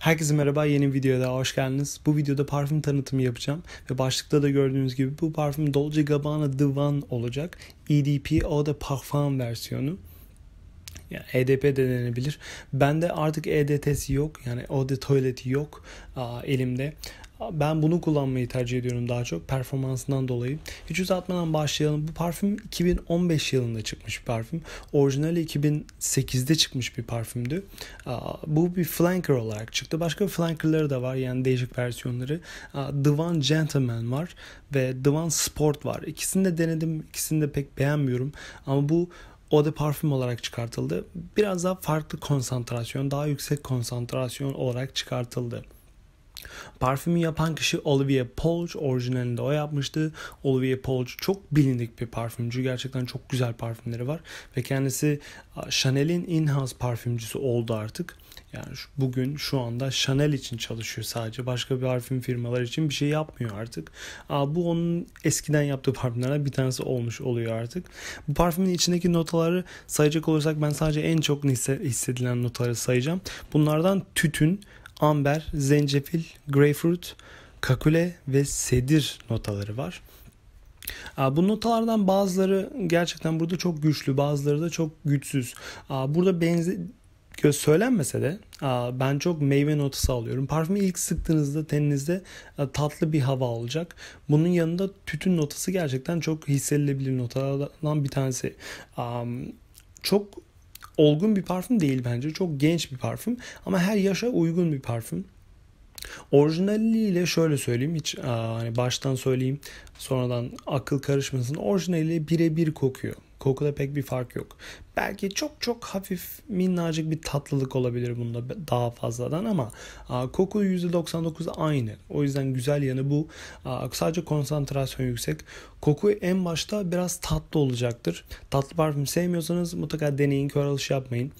Herkese merhaba yeni videoya daha hoş geldiniz. Bu videoda parfüm tanıtımı yapacağım ve başlıkta da gördüğünüz gibi bu parfüm Dolce Gabbana The One olacak. EDP o da parfum versiyonu. Yani EDP de denenebilir. Bende artık EDT'si yok. Yani o de tuvaleti yok aa, elimde. Ben bunu kullanmayı tercih ediyorum daha çok performansından dolayı. Hiç uzatmadan başlayalım. Bu parfüm 2015 yılında çıkmış bir parfüm. Orijinali 2008'de çıkmış bir parfümdü. Bu bir flanker olarak çıktı. Başka flankerları da var yani değişik versiyonları. Divan Gentleman var ve Divan Sport var. İkisini de denedim. İkisini de pek beğenmiyorum. Ama bu o da parfüm olarak çıkartıldı. Biraz daha farklı konsantrasyon, daha yüksek konsantrasyon olarak çıkartıldı. Parfümü yapan kişi Olivier Polch. Orijinalinde o yapmıştı. Olivier Polch çok bilindik bir parfümcü. Gerçekten çok güzel parfümleri var. Ve kendisi Chanel'in in-house parfümcüsü oldu artık. Yani şu, bugün şu anda Chanel için çalışıyor sadece. Başka bir parfüm firmalar için bir şey yapmıyor artık. Aa, bu onun eskiden yaptığı parfümlerden bir tanesi olmuş oluyor artık. Bu parfümün içindeki notaları sayacak olursak ben sadece en çok hissedilen notaları sayacağım. Bunlardan tütün, amber, zencefil, greyfurt, kakule ve sedir notaları var. Bu notalardan bazıları gerçekten burada çok güçlü, bazıları da çok güçsüz. Burada benze söylenmese de ben çok meyve notası alıyorum. Parfümü ilk sıktığınızda teninizde tatlı bir hava olacak. Bunun yanında tütün notası gerçekten çok hissedilebilir notalardan bir tanesi. Çok olgun bir parfüm değil bence. Çok genç bir parfüm ama her yaşa uygun bir parfüm. Orijinaliyle şöyle söyleyeyim hiç hani baştan söyleyeyim sonradan akıl karışmasın. Orijinaliyle birebir kokuyor. Kokuda pek bir fark yok. Belki çok çok hafif minnacık bir tatlılık olabilir bunda daha fazladan ama a, koku %99 aynı. O yüzden güzel yanı bu. sadece konsantrasyon yüksek. Koku en başta biraz tatlı olacaktır. Tatlı parfüm sevmiyorsanız mutlaka deneyin. Kör alış yapmayın.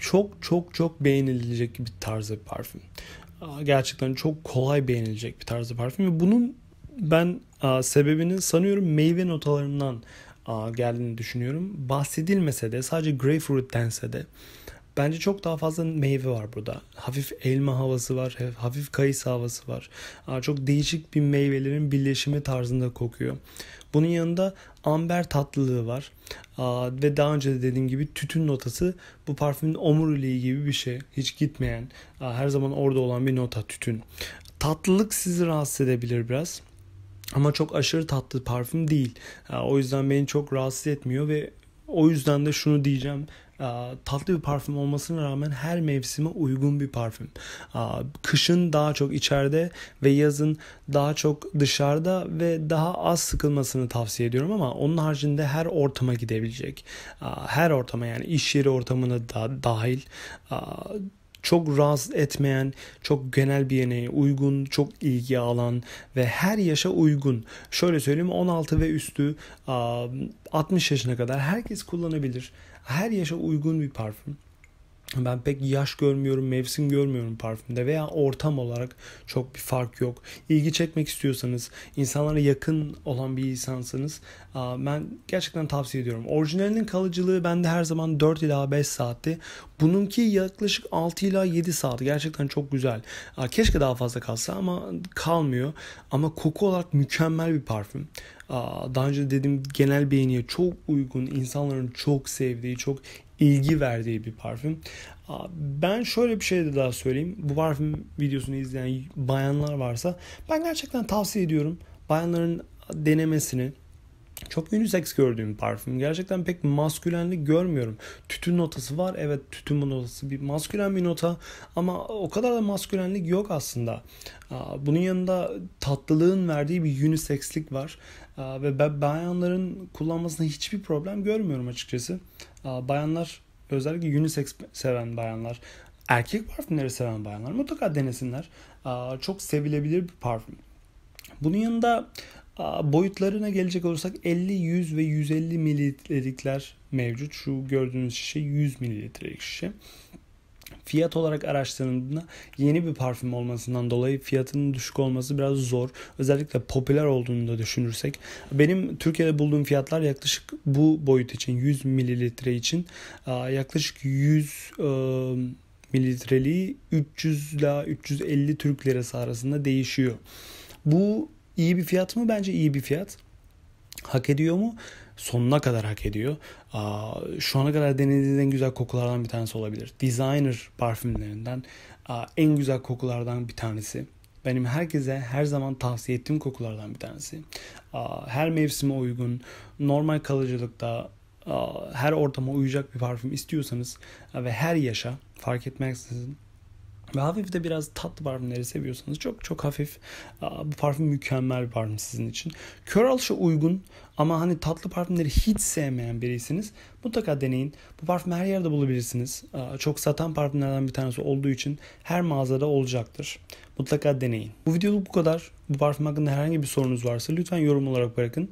çok çok çok beğenilecek bir tarzı bir parfüm. Gerçekten çok kolay beğenilecek bir tarzı parfüm ve bunun ben sebebini sanıyorum meyve notalarından geldiğini düşünüyorum. Bahsedilmese de sadece grapefruit dense de bence çok daha fazla meyve var burada. Hafif elma havası var, hafif kayısı havası var. Çok değişik bir meyvelerin birleşimi tarzında kokuyor. Bunun yanında amber tatlılığı var. Ve daha önce de dediğim gibi tütün notası bu parfümün omuriliği gibi bir şey. Hiç gitmeyen, her zaman orada olan bir nota tütün. Tatlılık sizi rahatsız edebilir biraz. Ama çok aşırı tatlı parfüm değil. Ee, o yüzden beni çok rahatsız etmiyor ve o yüzden de şunu diyeceğim ee, tatlı bir parfüm olmasına rağmen her mevsime uygun bir parfüm. Ee, kışın daha çok içeride ve yazın daha çok dışarıda ve daha az sıkılmasını tavsiye ediyorum ama onun haricinde her ortama gidebilecek. Her ortama yani iş yeri ortamına da dahil çok rahatsız etmeyen, çok genel bir yeneğe uygun, çok ilgi alan ve her yaşa uygun. Şöyle söyleyeyim 16 ve üstü 60 yaşına kadar herkes kullanabilir. Her yaşa uygun bir parfüm ben pek yaş görmüyorum, mevsim görmüyorum parfümde veya ortam olarak çok bir fark yok. İlgi çekmek istiyorsanız, insanlara yakın olan bir insansanız ben gerçekten tavsiye ediyorum. Orijinalinin kalıcılığı bende her zaman 4 ila 5 saatti. Bununki yaklaşık 6 ila 7 saat. Gerçekten çok güzel. Keşke daha fazla kalsa ama kalmıyor. Ama koku olarak mükemmel bir parfüm daha önce dediğim genel beğeniye çok uygun, insanların çok sevdiği, çok ilgi verdiği bir parfüm. Ben şöyle bir şey de daha söyleyeyim. Bu parfüm videosunu izleyen bayanlar varsa ben gerçekten tavsiye ediyorum. Bayanların denemesini, çok unisex gördüğüm parfüm. Gerçekten pek maskülenlik görmüyorum. Tütün notası var. Evet tütün notası bir maskülen bir nota. Ama o kadar da maskülenlik yok aslında. Bunun yanında tatlılığın verdiği bir unisexlik var. Ve bayanların kullanmasına hiçbir problem görmüyorum açıkçası. Bayanlar özellikle unisex seven bayanlar erkek parfümleri seven bayanlar mutlaka denesinler. Çok sevilebilir bir parfüm. Bunun yanında Boyutlarına gelecek olursak 50, 100 ve 150 mililitrelikler mevcut. Şu gördüğünüz şişe 100 mililitrelik şişe. Fiyat olarak araştırıldığında yeni bir parfüm olmasından dolayı fiyatının düşük olması biraz zor. Özellikle popüler olduğunu da düşünürsek. Benim Türkiye'de bulduğum fiyatlar yaklaşık bu boyut için 100 mililitre için yaklaşık 100 e, mililitreliği 300 ile 350 Türk lirası arasında değişiyor. Bu İyi bir fiyat mı? Bence iyi bir fiyat. Hak ediyor mu? Sonuna kadar hak ediyor. şu ana kadar denediğiniz en güzel kokulardan bir tanesi olabilir. Designer parfümlerinden en güzel kokulardan bir tanesi. Benim herkese her zaman tavsiye ettiğim kokulardan bir tanesi. her mevsime uygun, normal kalıcılıkta her ortama uyacak bir parfüm istiyorsanız ve her yaşa fark etmeksizin ve hafif de biraz tatlı parfümleri seviyorsanız çok çok hafif bu parfüm mükemmel bir parfüm sizin için. Kör alışa uygun ama hani tatlı parfümleri hiç sevmeyen biriyseniz mutlaka deneyin. Bu parfüm her yerde bulabilirsiniz. Çok satan parfümlerden bir tanesi olduğu için her mağazada olacaktır. Mutlaka deneyin. Bu videoluk bu kadar. Bu parfüm hakkında herhangi bir sorunuz varsa lütfen yorum olarak bırakın.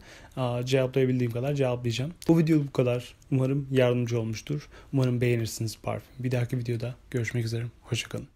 Cevaplayabildiğim kadar cevaplayacağım. Bu videoluk bu kadar. Umarım yardımcı olmuştur. Umarım beğenirsiniz parfüm. Bir dahaki videoda görüşmek üzere. Hoşçakalın.